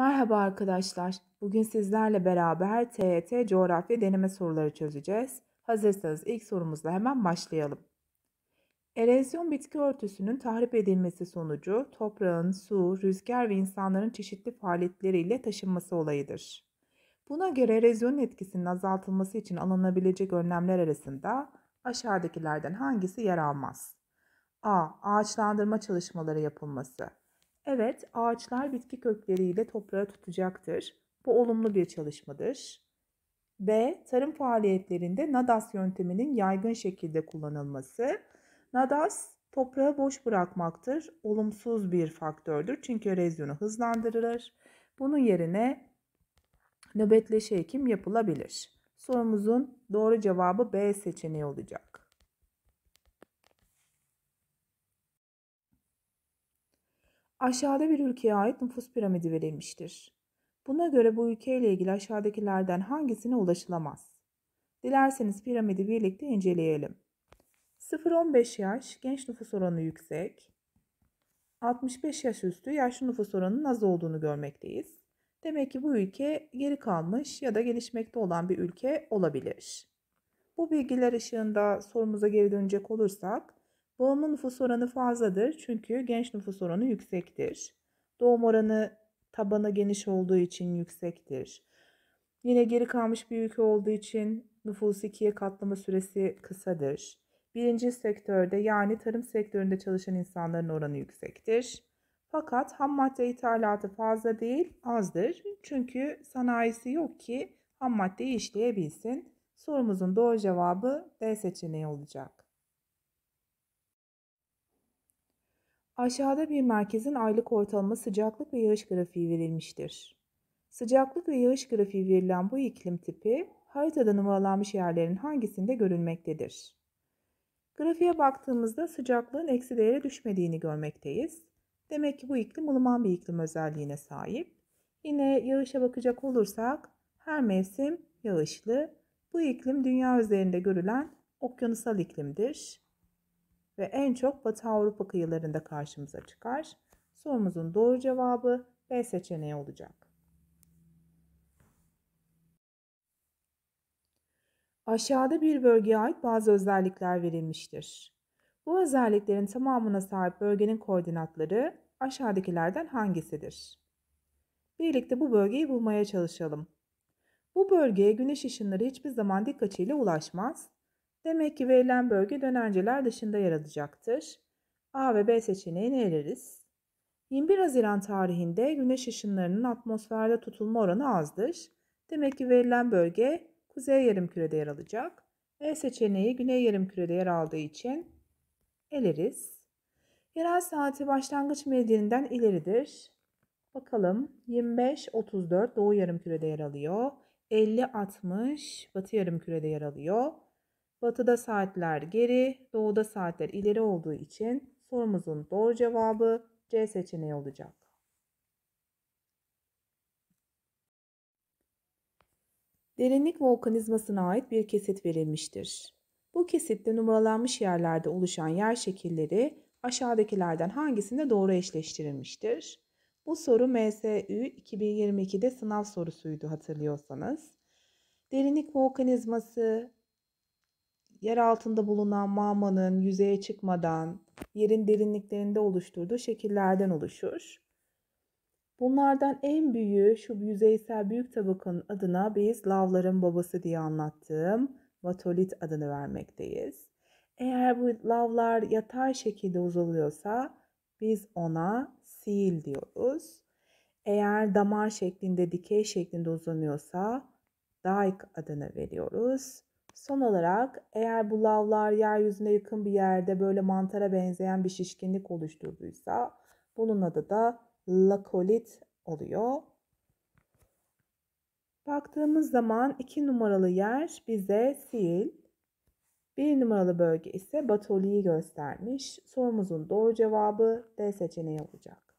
Merhaba arkadaşlar. Bugün sizlerle beraber TYT e coğrafya deneme soruları çözeceğiz. Hazırsanız ilk sorumuzla hemen başlayalım. Erozyon bitki örtüsünün tahrip edilmesi sonucu toprağın, su, rüzgar ve insanların çeşitli faaliyetleriyle taşınması olayıdır. Buna göre erozyonun etkisinin azaltılması için alınabilecek önlemler arasında aşağıdakilerden hangisi yer almaz? A. Ağaçlandırma çalışmaları yapılması. Evet, ağaçlar bitki kökleriyle toprağı tutacaktır. Bu olumlu bir çalışmadır. B. Tarım faaliyetlerinde nadas yönteminin yaygın şekilde kullanılması. Nadas toprağı boş bırakmaktır. Olumsuz bir faktördür çünkü erozyonu hızlandırır. Bunun yerine nöbetleşe ekim yapılabilir. Sorumuzun doğru cevabı B seçeneği olacak. Aşağıda bir ülkeye ait nüfus piramidi verilmiştir. Buna göre bu ülkeyle ilgili aşağıdakilerden hangisine ulaşılamaz? Dilerseniz piramidi birlikte inceleyelim. 0-15 yaş genç nüfus oranı yüksek, 65 yaş üstü yaşlı nüfus oranının az olduğunu görmekteyiz. Demek ki bu ülke geri kalmış ya da gelişmekte olan bir ülke olabilir. Bu bilgiler ışığında sorumuza geri dönecek olursak, Doğumlu nüfus oranı fazladır çünkü genç nüfus oranı yüksektir. Doğum oranı tabanı geniş olduğu için yüksektir. Yine geri kalmış bir ülke olduğu için nüfus ikiye katlama süresi kısadır. Birinci sektörde yani tarım sektöründe çalışan insanların oranı yüksektir. Fakat ham madde ithalatı fazla değil azdır. Çünkü sanayisi yok ki ham maddeyi işleyebilsin. Sorumuzun doğru cevabı D seçeneği olacak. Aşağıda bir merkezin aylık ortalama sıcaklık ve yağış grafiği verilmiştir. Sıcaklık ve yağış grafiği verilen bu iklim tipi haritada numaralanmış yerlerin hangisinde görülmektedir? Grafiğe baktığımızda sıcaklığın eksi değere düşmediğini görmekteyiz. Demek ki bu iklim ılıman bir iklim özelliğine sahip. Yine yağışa bakacak olursak her mevsim yağışlı. Bu iklim dünya üzerinde görülen okyanusal iklimdir ve en çok Batı Avrupa kıyılarında karşımıza çıkar. Sorumuzun doğru cevabı B seçeneği olacak. Aşağıda bir bölgeye ait bazı özellikler verilmiştir. Bu özelliklerin tamamına sahip bölgenin koordinatları aşağıdakilerden hangisidir? Birlikte bu bölgeyi bulmaya çalışalım. Bu bölgeye güneş ışınları hiçbir zaman dik açıyla ulaşmaz Demek ki verilen bölge dönenceler dışında yer alacaktır. A ve B seçeneğini eleriz. 21 Haziran tarihinde güneş ışınlarının atmosferde tutulma oranı azdır. Demek ki verilen bölge kuzey yarımkürede yer alacak. E seçeneği güney yarımkürede yer aldığı için eleriz. Yerel saati başlangıç meridyeninden ileridir. Bakalım 25-34 doğu yarımkürede yer alıyor. 50-60 batı yarımkürede yer alıyor. Batıda saatler geri, doğuda saatler ileri olduğu için sorumuzun doğru cevabı C seçeneği olacak. Derinlik volkanizmasına ait bir kesit verilmiştir. Bu kesitte numaralanmış yerlerde oluşan yer şekilleri aşağıdakilerden hangisinde doğru eşleştirilmiştir? Bu soru MSÜ 2022'de sınav sorusuydu hatırlıyorsanız. Derinlik volkanizması yer altında bulunan mağmanın yüzeye çıkmadan yerin derinliklerinde oluşturduğu şekillerden oluşur. Bunlardan en büyüğü şu yüzeysel büyük tabakanın adına biz lavların babası diye anlattığım vatolit adını vermekteyiz. Eğer bu lavlar yatay şekilde uzalıyorsa biz ona sil diyoruz. Eğer damar şeklinde dikey şeklinde uzanıyorsa dike adını veriyoruz. Son olarak eğer bu lavlar yeryüzüne yakın bir yerde böyle mantara benzeyen bir şişkinlik oluşturduysa bunun adı da lakolit oluyor. Baktığımız zaman 2 numaralı yer bize sil, 1 numaralı bölge ise batoliyi göstermiş. Sorumuzun doğru cevabı D seçeneği olacak.